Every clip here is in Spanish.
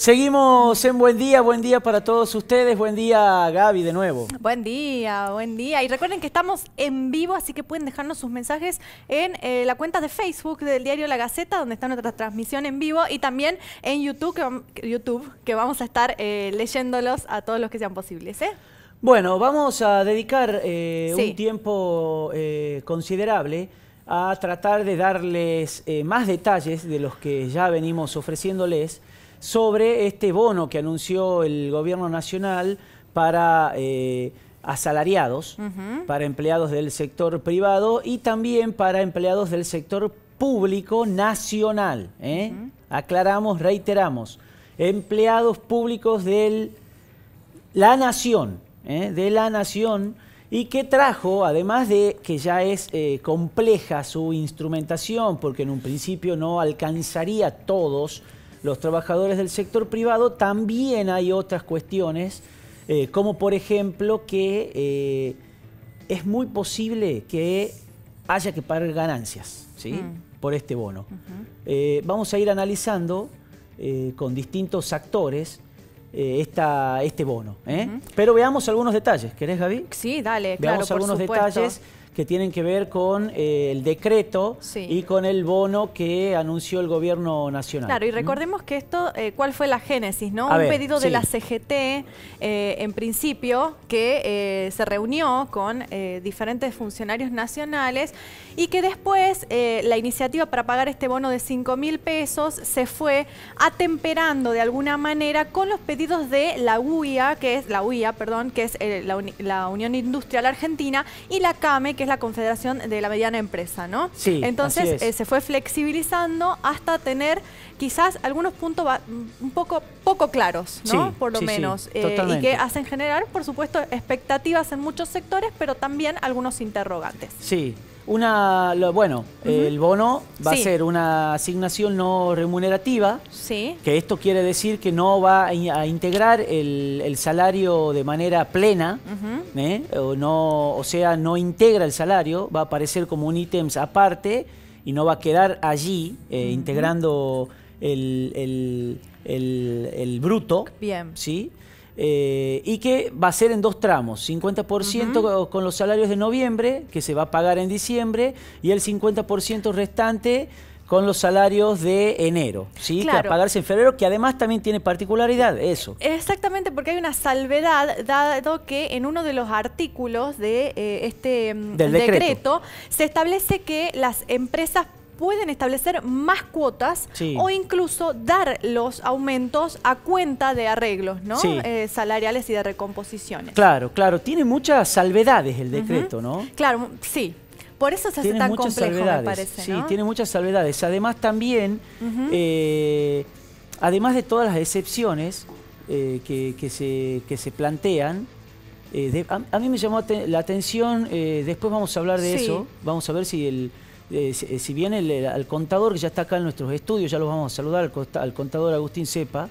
Seguimos en Buen Día, buen día para todos ustedes, buen día Gaby de nuevo. Buen día, buen día. Y recuerden que estamos en vivo, así que pueden dejarnos sus mensajes en eh, la cuenta de Facebook del diario La Gaceta, donde está nuestra transmisión en vivo, y también en YouTube, que, YouTube, que vamos a estar eh, leyéndolos a todos los que sean posibles. ¿eh? Bueno, vamos a dedicar eh, un tiempo considerable a tratar de darles más detalles de los que ya venimos ofreciéndoles sobre este bono que anunció el gobierno nacional para eh, asalariados, para empleados del sector privado y también para empleados del sector público nacional. ¿eh? Aclaramos, reiteramos, empleados públicos de la nación, ¿eh? de la nación y que trajo, además de que ya es compleja su instrumentación, porque en un principio no alcanzaría a todos los trabajadores del sector privado, también hay otras cuestiones, eh, como por ejemplo que eh, es muy posible que haya que pagar ganancias ¿sí? Mm. por este bono. Eh, vamos a ir analizando con distintos actores esta, este bono. Pero veamos algunos detalles. ¿Querés, Gaby? Sí, dale, veamos algunos detalles que tienen que ver con eh, el decreto y con el bono que anunció el gobierno nacional. Claro, y ¿Mm? recordemos que esto, eh, ¿cuál fue la génesis? ¿no? Un pedido de la CGT, eh, en principio, que se reunió con diferentes funcionarios nacionales y que después la iniciativa para pagar este bono de 5 mil pesos se fue atemperando de alguna manera con los pedidos de la UIA, que es la UIA, perdón, que es la, la Unión Industrial Argentina y la CAME, que es la Confederación de la Mediana Empresa, ¿no? Sí. Entonces eh, se fue flexibilizando hasta tener quizás algunos puntos mm, un poco, poco claros, ¿no? por lo menos. Eh, y que hacen generar, por supuesto, expectativas en muchos sectores, pero también algunos interrogantes. Sí, una, bueno, el bono va a ser una asignación no remunerativa, que esto quiere decir que no va a, integrar el, salario de manera plena, ¿eh? o, no, o sea, no integra el salario, va a aparecer como un ítem aparte y no va a quedar allí eh, integrando el, el, el, bruto. Bien. ¿sí? Eh, y que va a ser en dos tramos, 50% con los salarios de noviembre, que se va a pagar en diciembre, y el 50% restante con los salarios de enero, ¿sí? va a pagarse en febrero, que además también tiene particularidad, eso. Exactamente, porque hay una salvedad, dado que en uno de los artículos de eh, este mm, decreto. decreto se establece que las empresas pueden establecer más cuotas o incluso dar los aumentos a cuenta de arreglos ¿no? Eh, salariales y de recomposiciones. Claro, claro. Tiene muchas salvedades el decreto, ¿no? Claro, sí. Por eso se hace tan complejo, me parece. Sí, tiene muchas salvedades. Además también, eh, además de todas las excepciones eh, que, se, se plantean, a, mí me llamó la atención, después vamos a hablar de eso, vamos a ver si el, eh, si bien eh, el, al contador que ya está acá en nuestros estudios, ya los vamos a saludar, al, contador Agustín Cepa,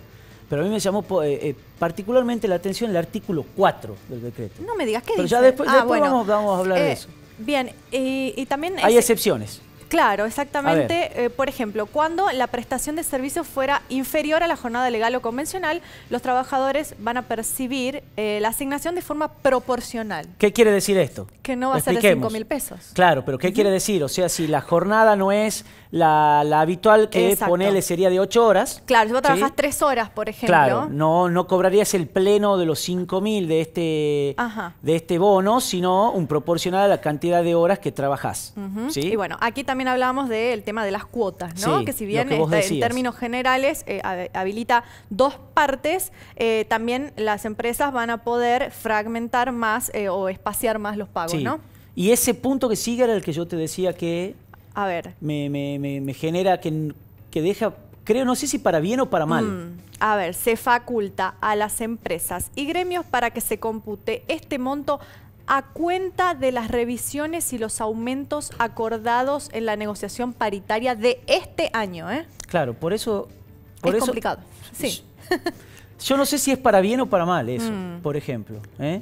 pero a mí me llamó eh, particularmente la atención el artículo 4 del decreto. No me digas qué dice. Pero ya después, ah, vamos, a hablar de eso. Bien, y, también... Hay excepciones. Claro, exactamente. Eh, por ejemplo, cuando la prestación de servicios fuera inferior a la jornada legal o convencional, los trabajadores van a percibir eh, la asignación de forma proporcional. ¿Qué quiere decir esto? Que no va a ser de 5 mil pesos. Claro, pero ¿qué quiere decir? O sea, si la jornada no es la, habitual que ponele sería de 8 horas. Claro, si vos trabajás 3 horas, por ejemplo. Claro, no, no cobrarías el pleno de los 5.000 de este, de este bono, sino un proporcional a la cantidad de horas que trabajás. Y bueno, aquí también hablábamos del tema de las cuotas, ¿no? que si bien este, en términos generales eh, habilita dos partes, eh, también las empresas van a poder fragmentar más eh, o espaciar más los pagos, ¿no? Y ese punto que sigue era el que yo te decía que a ver. Me, genera que, deja, creo, no sé si para bien o para mal. Mm, a ver, se faculta a las empresas y gremios para que se compute este monto a cuenta de las revisiones y los aumentos acordados en la negociación paritaria de este año. ¿eh? Claro, por eso... es complicado, sí. Yo no sé si es para bien o para mal eso, mm. por ejemplo. ¿eh?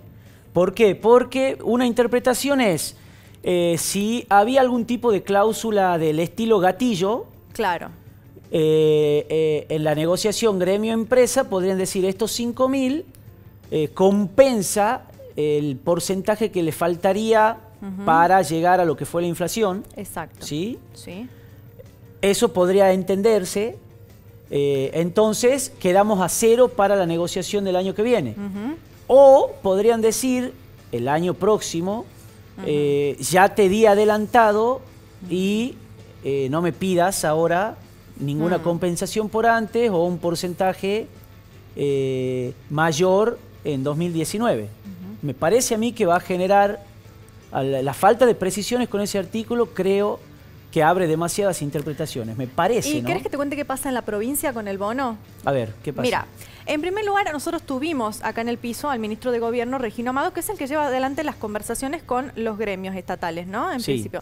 ¿Por qué? Porque una interpretación es eh, si había algún tipo de cláusula del estilo gatillo. Claro. Eh, eh, en la negociación gremio-empresa podrían decir estos 5.000 mil compensa el porcentaje que le faltaría para llegar a lo que fue la inflación. Exacto. ¿Sí? Sí. Eso podría entenderse. entonces quedamos a cero para la negociación del año que viene. O podrían decir el año próximo eh, ya te di adelantado y eh, no me pidas ahora ninguna mm. compensación por antes o un porcentaje eh, mayor en 2019. Me parece a mí que va a generar la falta de precisiones con ese artículo, creo que abre demasiadas interpretaciones, me parece. ¿Y querés que te cuente qué pasa en la provincia con el bono? A ver, ¿qué pasa? Mira, en primer lugar, nosotros tuvimos acá en el piso al ministro de Gobierno, Regino Amado, que es el que lleva adelante las conversaciones con los gremios estatales, ¿no? En principio.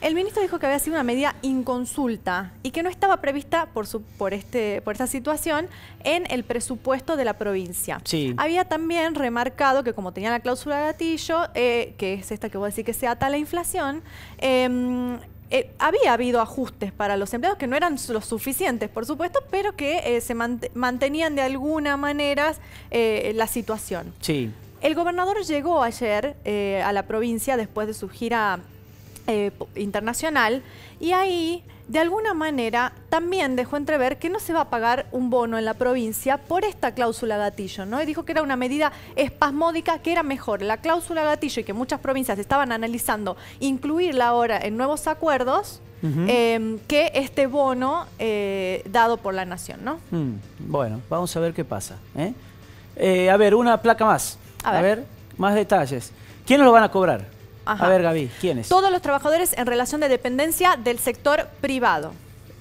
El ministro dijo que había sido una medida inconsulta y que no estaba prevista por, su, por, este, por esta situación en el presupuesto de la provincia. Sí. Había también remarcado que como tenía la cláusula de gatillo, eh, que es esta que voy a decir que se ata a la inflación, em, eh, había habido ajustes para los empleados que no eran los suficientes, por supuesto, pero que eh, se mantenían de alguna manera eh, la situación. Sí. El gobernador llegó ayer a la provincia después de su gira internacional y ahí de alguna manera también dejó entrever que no se va a pagar un bono en la provincia por esta cláusula gatillo, ¿no? Y dijo que era una medida espasmódica, que era mejor la cláusula gatillo y que muchas provincias estaban analizando incluirla ahora en nuevos acuerdos. Em, que este bono eh, dado por la nación, ¿no? Mm, bueno, vamos a ver qué pasa. ¿eh? Eh, a ver, una placa más. a ver, más detalles. ¿Quiénes lo van a cobrar? A ver, Gaby, ¿quiénes? Todos los trabajadores en relación de dependencia del sector privado.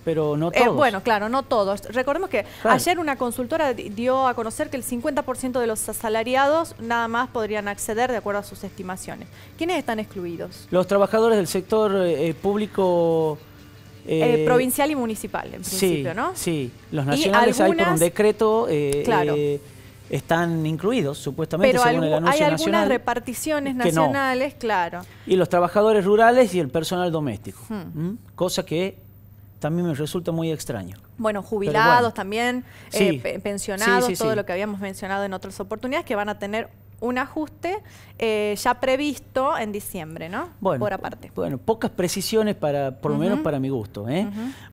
Pero no eh, todos. bueno, claro, no todos. Recordemos que ayer una consultora dio a conocer que el 50% de los asalariados nada más podrían acceder de acuerdo a sus estimaciones. ¿Quiénes están excluidos? Los trabajadores del sector eh, eh, público... provincial y municipal, en principio, ¿no? Sí, los nacionales hay por un decreto... claro están incluidos, supuestamente, según el anuncio hay algunas reparticiones nacionales, claro. Y los trabajadores rurales y el personal doméstico, hmm. cosa que también me resulta muy extraño. Bueno, jubilados también, eh, pensionados, todo lo que habíamos mencionado en otras oportunidades, que van a tener un ajuste eh, ya previsto en diciembre, ¿no? por aparte. Bueno, pocas precisiones para, por lo menos para mi gusto. ¿eh?